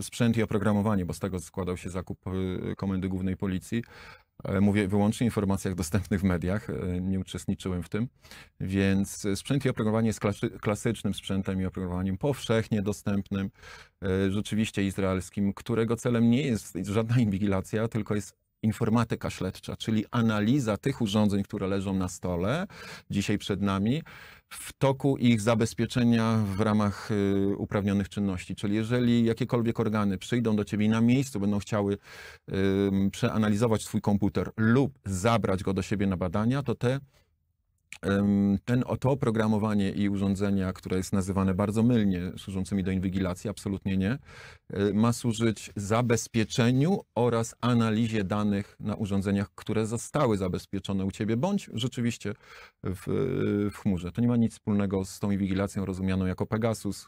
sprzęt i oprogramowanie, bo z tego składał się zakup y, Komendy Głównej Policji. E, mówię wyłącznie o informacjach dostępnych w mediach, e, nie uczestniczyłem w tym. Więc sprzęt i oprogramowanie jest klasycznym sprzętem i oprogramowaniem powszechnie dostępnym, e, rzeczywiście izraelskim, którego celem nie jest żadna inwigilacja, tylko jest informatyka śledcza, czyli analiza tych urządzeń, które leżą na stole dzisiaj przed nami, w toku ich zabezpieczenia w ramach y, uprawnionych czynności. Czyli jeżeli jakiekolwiek organy przyjdą do ciebie i na miejscu będą chciały przeanalizować twój komputer lub zabrać go do siebie na badania, to te ten oto oprogramowanie i urządzenia, które jest nazywane bardzo mylnie służącymi do inwigilacji, absolutnie nie, e, ma służyć zabezpieczeniu oraz analizie danych na urządzeniach, które zostały zabezpieczone u Ciebie, bądź rzeczywiście w, e, w chmurze. To nie ma nic wspólnego z tą inwigilacją rozumianą jako Pegasus,